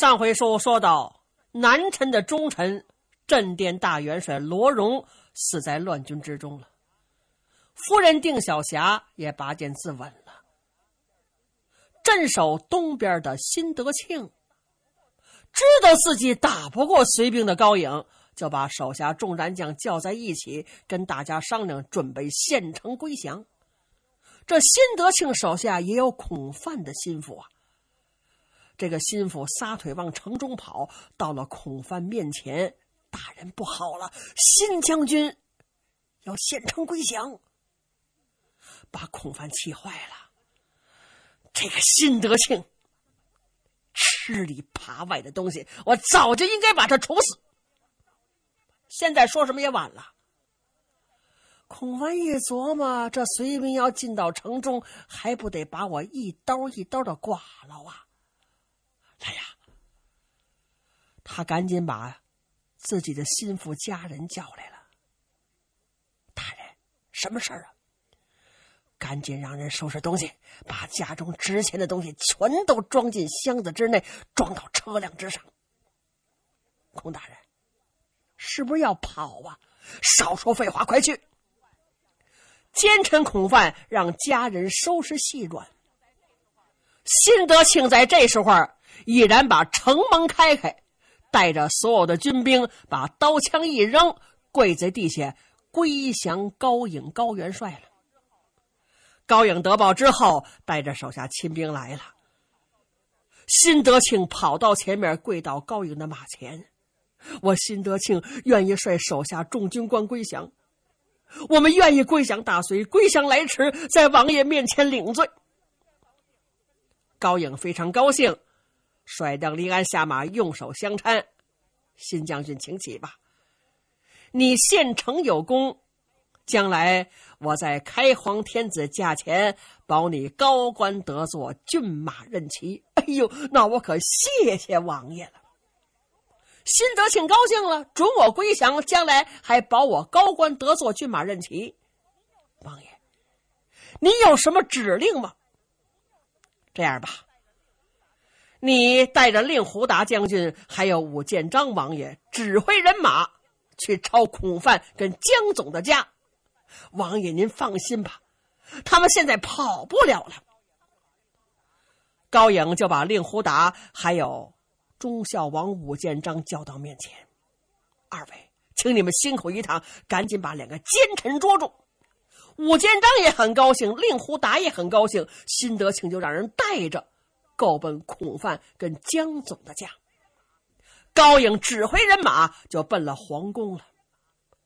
上回书说到，南陈的忠臣、镇殿大元帅罗荣死在乱军之中了，夫人定小霞也拔剑自刎了。镇守东边的辛德庆，知道自己打不过隋兵的高颖，就把手下众战将叫在一起，跟大家商量准备县城归降。这辛德庆手下也有孔范的心腹啊。这个心腹撒腿往城中跑，到了孔范面前：“大人不好了，新将军要献城归降。”把孔范气坏了。这个辛德庆吃里扒外的东西，我早就应该把他处死，现在说什么也晚了。孔凡一琢磨，这隋兵要进到城中，还不得把我一刀一刀的剐了啊！哎呀！他赶紧把自己的心腹家人叫来了。大人，什么事儿啊？赶紧让人收拾东西，把家中值钱的东西全都装进箱子之内，装到车辆之上。孔大人，是不是要跑啊？少说废话，快去！奸臣孔范让家人收拾细软。辛德庆在这时候。毅然把城门开开，带着所有的军兵把刀枪一扔，跪在地下归降高颖高元帅了。高颖得报之后，带着手下亲兵来了。辛德庆跑到前面跪到高颖的马前：“我辛德庆愿意率手下众军官归降，我们愿意归降大隋，归降来迟，在王爷面前领罪。”高颖非常高兴。甩掉离鞍下马，用手相搀。新将军，请起吧。你献城有功，将来我在开皇天子驾前保你高官得坐，骏马任骑。哎呦，那我可谢谢王爷了。辛德庆高兴了，准我归降，将来还保我高官得坐，骏马任骑。王爷，您有什么指令吗？这样吧。你带着令狐达将军，还有武建章王爷指挥人马去抄孔范跟江总的家。王爷您放心吧，他们现在跑不了了。高颖就把令狐达还有忠孝王武建章叫到面前：“二位，请你们辛苦一趟，赶紧把两个奸臣捉住。”武建章也很高兴，令狐达也很高兴。辛德庆就让人带着。告奔孔范跟江总的家，高颖指挥人马就奔了皇宫了。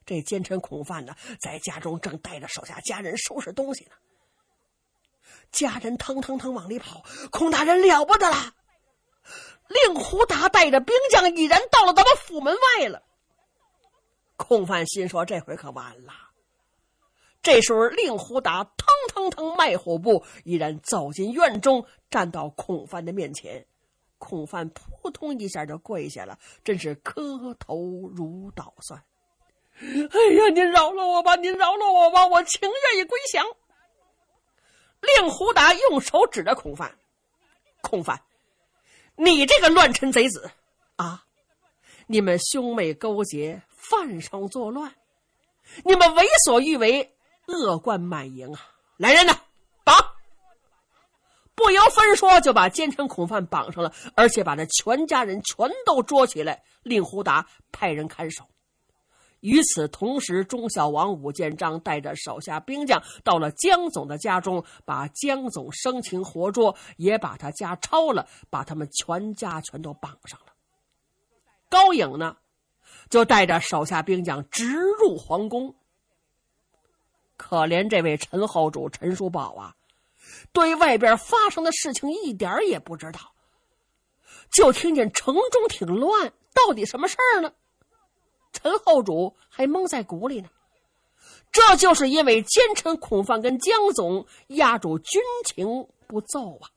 这奸臣孔范呢，在家中正带着手下家人收拾东西呢。家人腾腾腾往里跑，孔大人了不得了！令狐达带着兵将已然到了咱们府门外了。孔范心说：“这回可完了。”这时候，令狐达腾腾腾迈虎步，已然走进院中，站到孔范的面前。孔范扑通一下就跪下了，真是磕头如捣蒜。哎呀，您饶了我吧，您饶了我吧，我情愿意归降。令狐达用手指着孔范：“孔范，你这个乱臣贼子啊！你们兄妹勾结，犯上作乱，你们为所欲为。”恶贯满盈啊！来人呐，绑！不由分说就把奸臣孔范绑上了，而且把这全家人全都捉起来，令狐达派人看守。与此同时，中小王、武建章带着手下兵将到了江总的家中，把江总生擒活捉，也把他家抄了，把他们全家全都绑上了。高颖呢，就带着手下兵将直入皇宫。可怜这位陈后主陈叔宝啊，对外边发生的事情一点也不知道，就听见城中挺乱，到底什么事儿呢？陈后主还蒙在鼓里呢。这就是因为奸臣孔范跟江总压住军情不奏啊，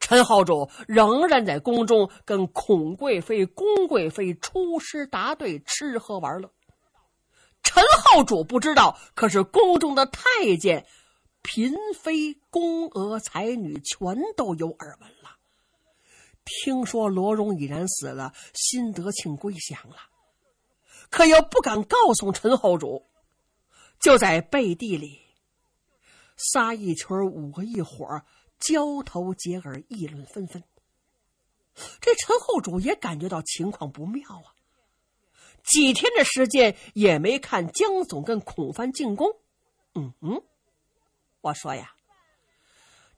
陈后主仍然在宫中跟孔贵妃、宫贵妃出师答对，吃喝玩乐。陈后主不知道，可是宫中的太监、嫔妃、宫娥、才女全都有耳闻了。听说罗荣已然死了，辛德庆归降了，可又不敢告诉陈后主，就在背地里，仨一群，五个一伙，交头接耳，议论纷纷。这陈后主也感觉到情况不妙啊。几天的时间也没看江总跟孔范进宫，嗯嗯，我说呀，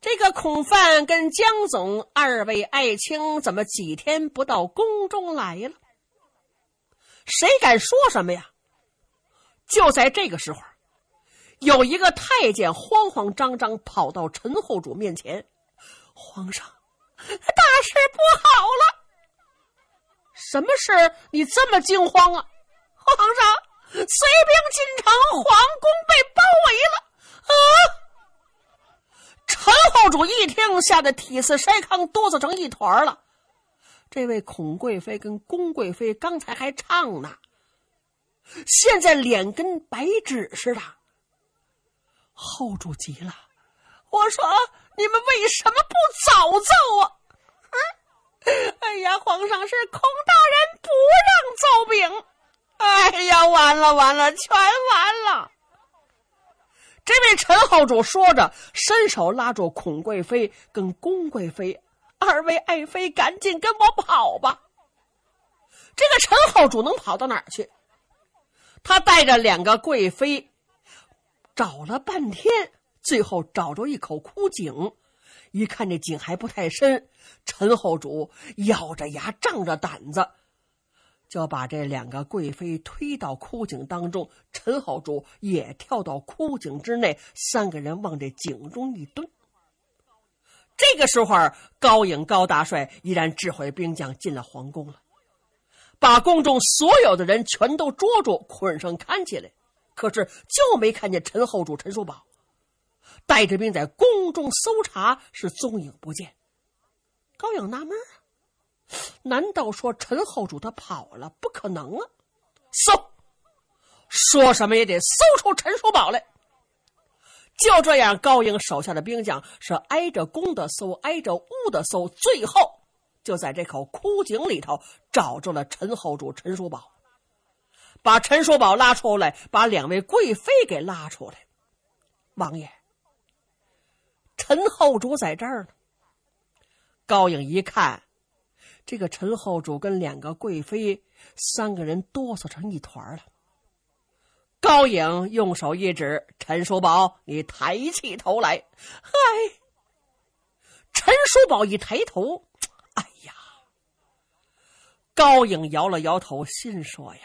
这个孔范跟江总二位爱卿怎么几天不到宫中来了？谁敢说什么呀？就在这个时候，有一个太监慌慌张张跑到陈后主面前：“皇上，大事不好了！”什么事？你这么惊慌啊！皇上随兵进城，皇宫被包围了啊！陈后主一听，吓得体似筛糠，哆嗦成一团了。这位孔贵妃跟宫贵妃刚才还唱呢，现在脸跟白纸似的。后主急了：“我说你们为什么不早奏啊？” 哎呀，皇上是孔大人不让造饼。哎呀，完了完了，全完了！这位陈后主说着，伸手拉住孔贵妃跟宫贵妃二位爱妃，赶紧跟我跑吧。这个陈后主能跑到哪儿去？他带着两个贵妃找了半天，最后找着一口枯井，一看这井还不太深。陈后主咬着牙，仗着胆子，就把这两个贵妃推到枯井当中。陈后主也跳到枯井之内，三个人往这井中一蹲。这个时候，高颖、高大帅依然指挥兵将进了皇宫了，把宫中所有的人全都捉住，捆上看起来。可是就没看见陈后主、陈叔宝，带着兵在宫中搜查，是踪影不见。高颖纳闷啊，难道说陈后主他跑了？不可能啊！搜，说什么也得搜出陈叔宝来。就这样，高颖手下的兵将是挨着宫的搜，挨着屋的搜，最后就在这口枯井里头找着了陈后主陈叔宝，把陈叔宝拉出来，把两位贵妃给拉出来。王爷，陈后主在这儿呢。高颖一看，这个陈后主跟两个贵妃，三个人哆嗦成一团了。高颖用手一指：“陈叔宝，你抬起头来。”嗨，陈叔宝一抬头，哎呀！高颖摇了摇头，心说呀，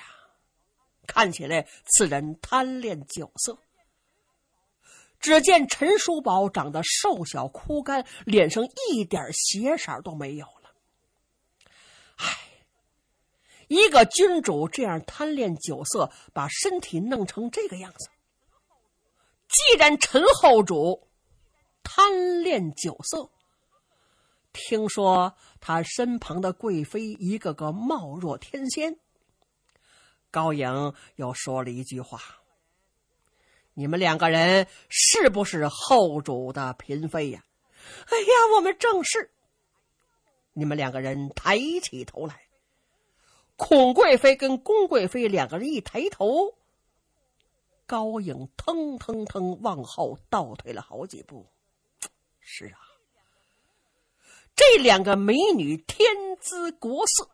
看起来此人贪恋酒色。只见陈叔宝长得瘦小枯干，脸上一点血色都没有了。唉，一个君主这样贪恋酒色，把身体弄成这个样子。既然陈后主贪恋酒色，听说他身旁的贵妃一个个貌若天仙，高颖又说了一句话。你们两个人是不是后主的嫔妃呀？哎呀，我们正是。你们两个人抬起头来，孔贵妃跟宫贵妃两个人一抬头，高颖腾腾腾往后倒退了好几步。是啊，这两个美女天姿国色，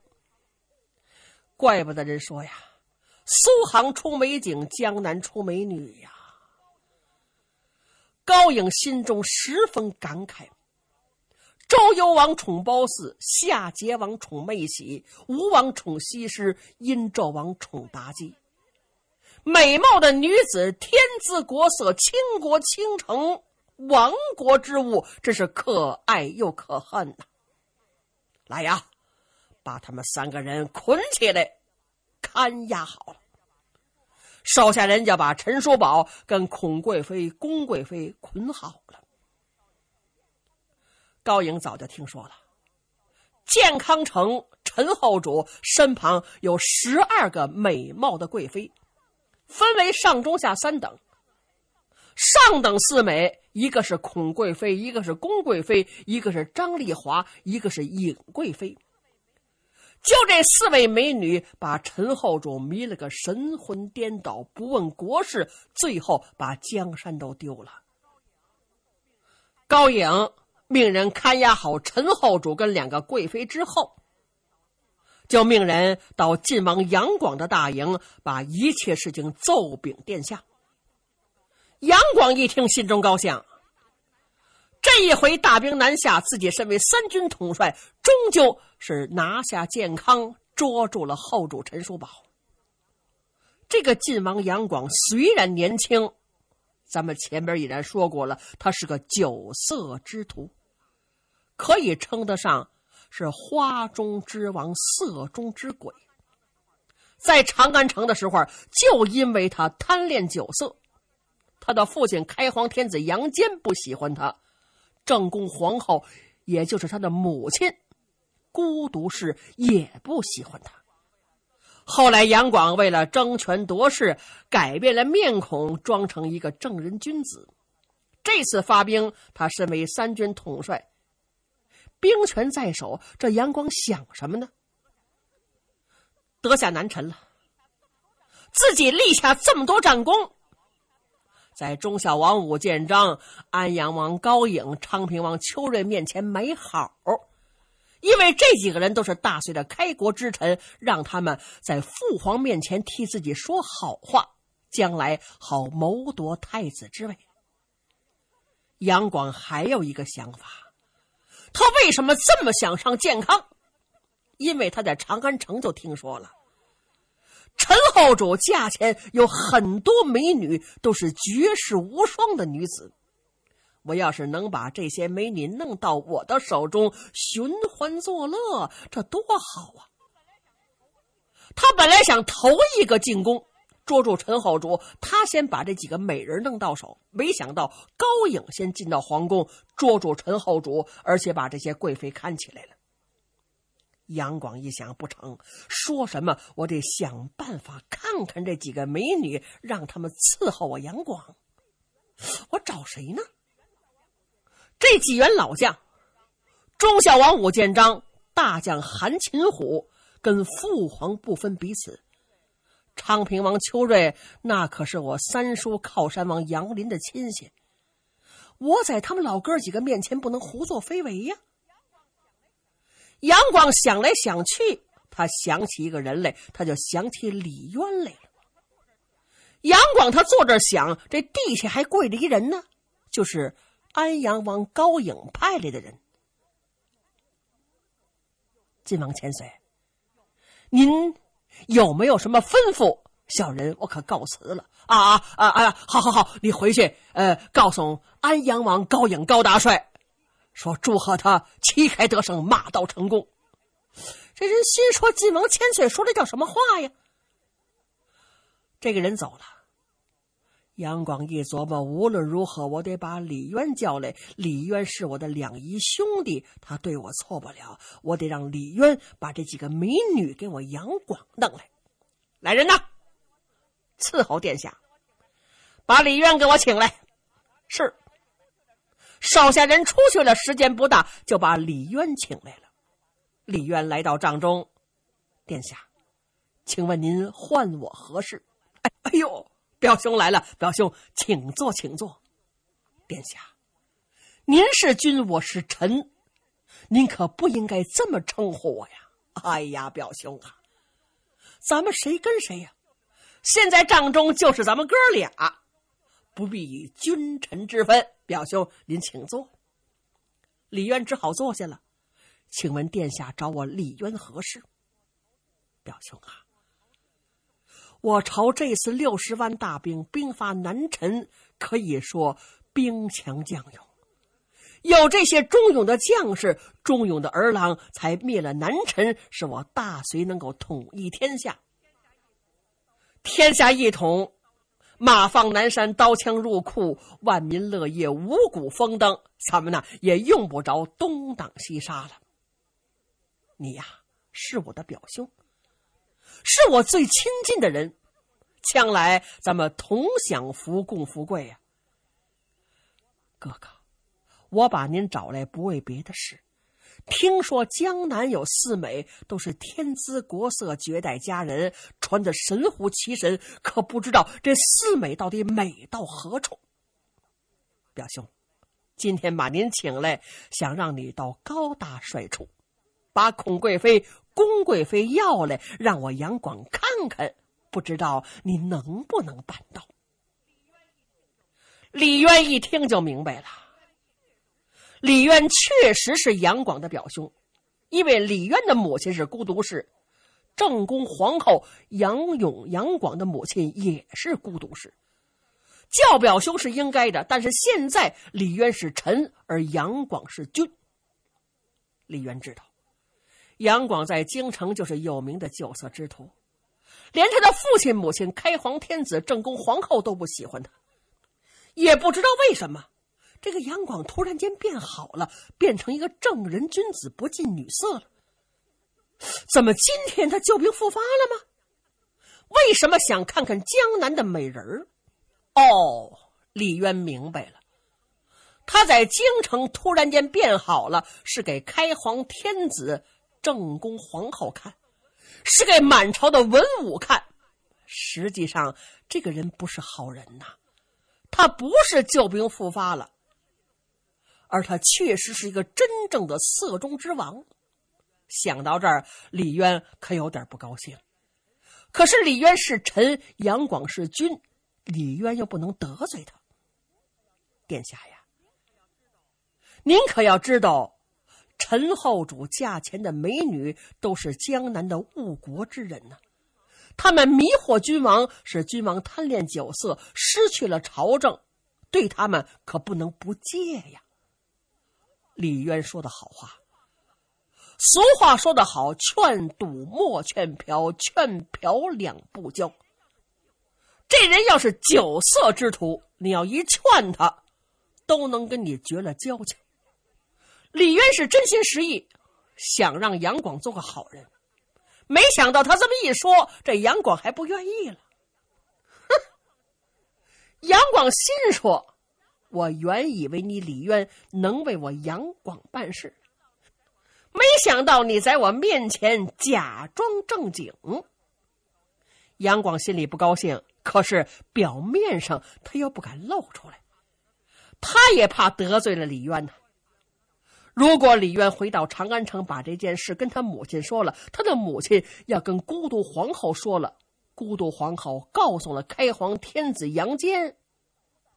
怪不得人说呀：“苏杭出美景，江南出美女呀。”高颖心中十分感慨：周幽王宠褒姒，夏桀王宠妹喜，吴王宠西施，殷纣王宠妲己。美貌的女子，天姿国色，倾国倾城，亡国之物，真是可爱又可恨呐！来呀，把他们三个人捆起来，看押好了。手下人就把陈叔宝跟孔贵妃、宫贵妃捆好了。高颖早就听说了，健康城陈后主身旁有十二个美貌的贵妃，分为上、中、下三等。上等四美，一个是孔贵妃，一个是宫贵妃，一个是张丽华，一个是尹贵妃。就这四位美女把陈后主迷了个神魂颠倒，不问国事，最后把江山都丢了。高颖命人看押好陈后主跟两个贵妃之后，就命人到晋王杨广的大营，把一切事情奏禀殿下。杨广一听，心中高兴。这一回大兵南下，自己身为三军统帅，终究是拿下健康，捉住了后主陈叔宝。这个晋王杨广虽然年轻，咱们前边已然说过了，他是个酒色之徒，可以称得上是花中之王、色中之鬼。在长安城的时候，就因为他贪恋酒色，他的父亲开皇天子杨坚不喜欢他。正宫皇后，也就是他的母亲，孤独氏也不喜欢他。后来杨广为了争权夺势，改变了面孔，装成一个正人君子。这次发兵，他身为三军统帅，兵权在手，这杨广想什么呢？得下南陈了，自己立下这么多战功。在忠孝王武建章、安阳王高颖、昌平王邱瑞面前没好，因为这几个人都是大隋的开国之臣，让他们在父皇面前替自己说好话，将来好谋夺太子之位。杨广还有一个想法，他为什么这么想上健康？因为他在长安城就听说了。陈后主驾前有很多美女，都是绝世无双的女子。我要是能把这些美女弄到我的手中，寻欢作乐，这多好啊！他本来想投一个进宫捉住陈后主，他先把这几个美人弄到手。没想到高颖先进到皇宫，捉住陈后主，而且把这些贵妃看起来了。杨广一想，不成，说什么？我得想办法看看这几个美女，让他们伺候我杨广。我找谁呢？这几员老将，忠孝王武建章，大将韩擒虎，跟父皇不分彼此。昌平王邱瑞，那可是我三叔靠山王杨林的亲信。我在他们老哥几个面前不能胡作非为呀。杨广想来想去，他想起一个人来，他就想起李渊来。杨广他坐这儿想，这地下还跪着一人呢，就是安阳王高颖派来的人。晋王千岁，您有没有什么吩咐？小人我可告辞了啊啊啊啊！好，好，好，你回去，呃，告诉安阳王高颖高大帅。说祝贺他旗开得胜，马到成功。这人心说：“晋王千岁，说这叫什么话呀？”这个人走了。杨广一琢磨，无论如何，我得把李渊叫来。李渊是我的两姨兄弟，他对我错不了。我得让李渊把这几个美女给我杨广弄来。来人呐，伺候殿下，把李渊给我请来。是。手下人出去了，时间不大就把李渊请来了。李渊来到帐中，殿下，请问您唤我何事？哎，哎呦，表兄来了，表兄请坐，请坐。殿下，您是君，我是臣，您可不应该这么称呼我呀。哎呀，表兄啊，咱们谁跟谁呀？现在帐中就是咱们哥俩，不必君臣之分。表兄，您请坐。李渊只好坐下了。请问殿下找我李渊何事？表兄啊，我朝这次六十万大兵兵发南陈，可以说兵强将勇，有这些忠勇的将士、忠勇的儿郎，才灭了南陈，使我大隋能够统一天下。天下一统。马放南山，刀枪入库，万民乐业，五谷丰登。咱们呢，也用不着东挡西杀了。你呀，是我的表兄，是我最亲近的人，将来咱们同享福，共富贵呀。哥哥，我把您找来不为别的事。听说江南有四美，都是天姿国色、绝代佳人，传的神乎其神。可不知道这四美到底美到何处。表兄，今天把您请来，想让你到高大帅处，把孔贵妃、宫贵妃要来，让我杨广看看。不知道你能不能办到？李渊一听就明白了。李渊确实是杨广的表兄，因为李渊的母亲是孤独氏，正宫皇后杨勇、杨广的母亲也是孤独氏，叫表兄是应该的。但是现在李渊是臣，而杨广是君。李渊知道，杨广在京城就是有名的酒色之徒，连他的父亲、母亲，开皇天子正宫皇后都不喜欢他，也不知道为什么。这个杨广突然间变好了，变成一个正人君子，不近女色了。怎么今天他旧病复发了吗？为什么想看看江南的美人儿？哦，李渊明白了，他在京城突然间变好了，是给开皇天子正宫皇后看，是给满朝的文武看。实际上，这个人不是好人呐，他不是旧病复发了。而他确实是一个真正的色中之王，想到这儿，李渊可有点不高兴。可是李渊是臣，杨广是君，李渊又不能得罪他。殿下呀，您可要知道，陈后主驾前的美女都是江南的误国之人呢，他们迷惑君王，使君王贪恋酒色，失去了朝政，对他们可不能不戒呀。李渊说的好话，俗话说得好，劝赌莫劝嫖，劝嫖两不交。这人要是酒色之徒，你要一劝他，都能跟你绝了交情。李渊是真心实意想让杨广做个好人，没想到他这么一说，这杨广还不愿意了。哼，杨广心说。我原以为你李渊能为我杨广办事，没想到你在我面前假装正经。杨广心里不高兴，可是表面上他又不敢露出来，他也怕得罪了李渊呢。如果李渊回到长安城，把这件事跟他母亲说了，他的母亲要跟孤独皇后说了，孤独皇后告诉了开皇天子杨坚。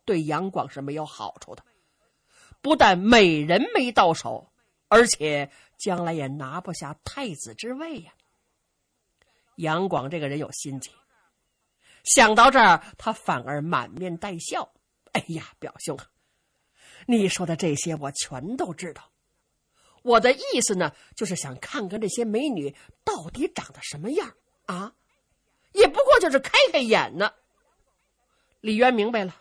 对杨广是没有好处的，不但美人没到手，而且将来也拿不下太子之位呀。杨广这个人有心计，想到这儿，他反而满面带笑。哎呀，表兄，你说的这些我全都知道，我的意思呢，就是想看看这些美女到底长得什么样啊，也不过就是开开眼呢。李渊明白了。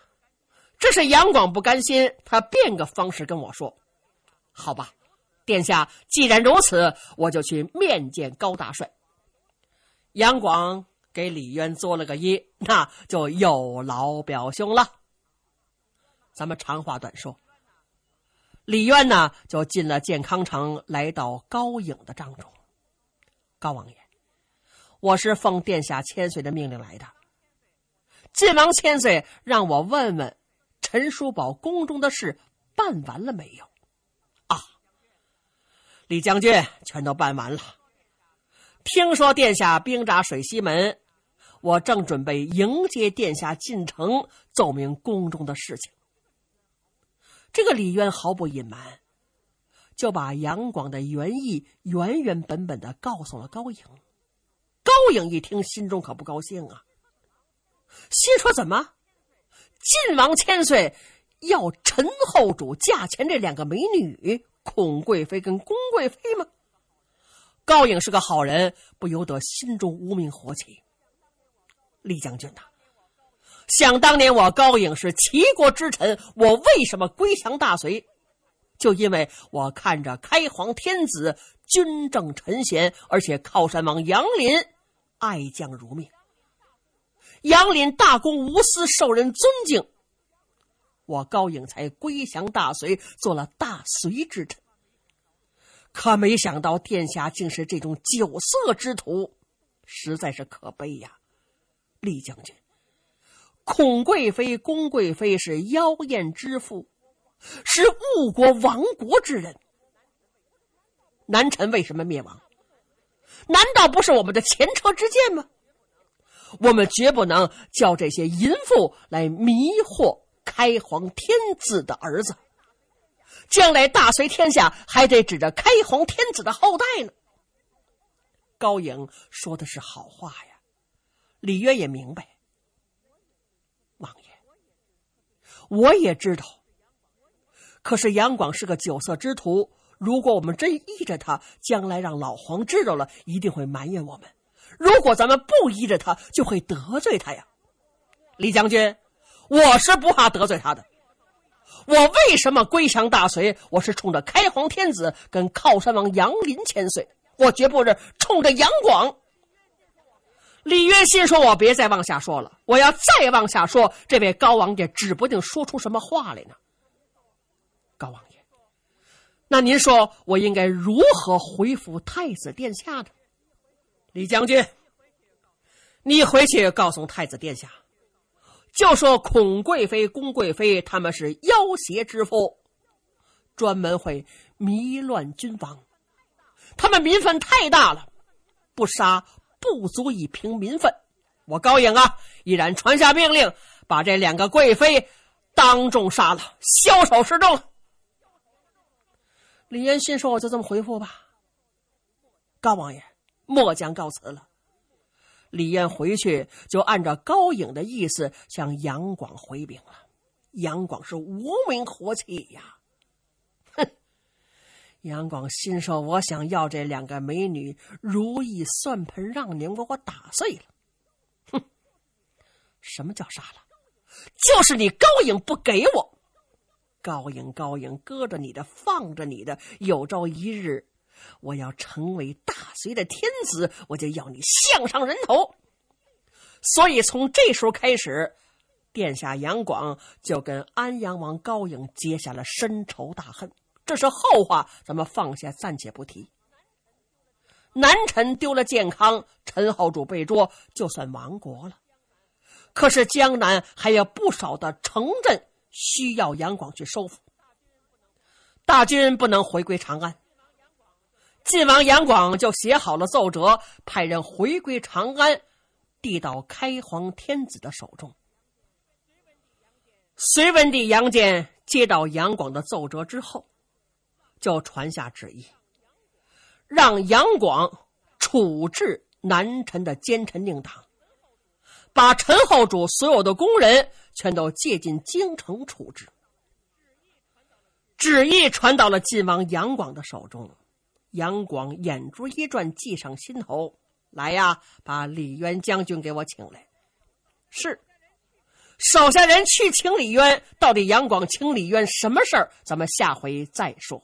这是杨广不甘心，他变个方式跟我说：“好吧，殿下，既然如此，我就去面见高大帅。”杨广给李渊作了个揖：“那就有劳表兄了。”咱们长话短说，李渊呢就进了健康城，来到高颖的帐中。高王爷，我是奉殿下千岁的命令来的，晋王千岁让我问问。陈叔宝宫中的事办完了没有？啊，李将军全都办完了。听说殿下兵扎水西门，我正准备迎接殿下进城奏明宫中的事情。这个李渊毫不隐瞒，就把杨广的原意原原本本的告诉了高颖。高颖一听，心中可不高兴啊，心说怎么？晋王千岁要陈后主嫁前这两个美女，孔贵妃跟宫贵妃吗？高颖是个好人，不由得心中无名火起。李将军呐，想当年我高颖是齐国之臣，我为什么归降大隋？就因为我看着开皇天子君正臣贤，而且靠山王杨林爱将如命。杨林大公无私，受人尊敬。我高颖才归降大隋，做了大隋之臣。可没想到殿下竟是这种酒色之徒，实在是可悲呀！李将军，孔贵妃、宫贵妃是妖艳之妇，是误国亡国之人。南陈为什么灭亡？难道不是我们的前车之鉴吗？我们绝不能叫这些淫妇来迷惑开皇天子的儿子，将来大隋天下还得指着开皇天子的后代呢。高颖说的是好话呀，李渊也明白。王爷，我也知道，可是杨广是个酒色之徒，如果我们真依着他，将来让老黄知道了，一定会埋怨我们。如果咱们不依着他，就会得罪他呀。李将军，我是不怕得罪他的。我为什么归降大隋？我是冲着开皇天子跟靠山王杨林千岁，我绝不是冲着杨广。李渊心说：“我别再往下说了，我要再往下说，这位高王爷指不定说出什么话来呢。”高王爷，那您说我应该如何回复太子殿下的？李将军，你回去告诉太子殿下，就说孔贵妃、宫贵妃他们是妖邪之夫，专门会迷乱君王，他们民愤太大了，不杀不足以平民愤。我高颖啊，已然传下命令，把这两个贵妃当众杀了，枭首示众李延心说：“我就这么回复吧，高王爷。”末将告辞了。李艳回去就按照高颖的意思向杨广回禀了。杨广是无名火起呀！哼，杨广心说：“我想要这两个美女，如意算盘让您给我打碎了。”哼，什么叫杀了？就是你高颖不给我。高颖，高颖，搁着你的，放着你的，有朝一日。我要成为大隋的天子，我就要你项上人头。所以从这时候开始，殿下杨广就跟安阳王高颖结下了深仇大恨。这是后话，咱们放下暂且不提。南陈丢了健康，陈后主被捉，就算亡国了。可是江南还有不少的城镇需要杨广去收复。大军不能回归长安。晋王杨广就写好了奏折，派人回归长安，递到开皇天子的手中。隋文帝杨坚接到杨广的奏折之后，就传下旨意，让杨广处置南陈的奸臣令堂，把陈后主所有的宫人全都借进京城处置。旨意传到了晋王杨广的手中。杨广眼珠一转，计上心头。来呀，把李渊将军给我请来。是，手下人去请李渊。到底杨广请李渊什么事儿？咱们下回再说。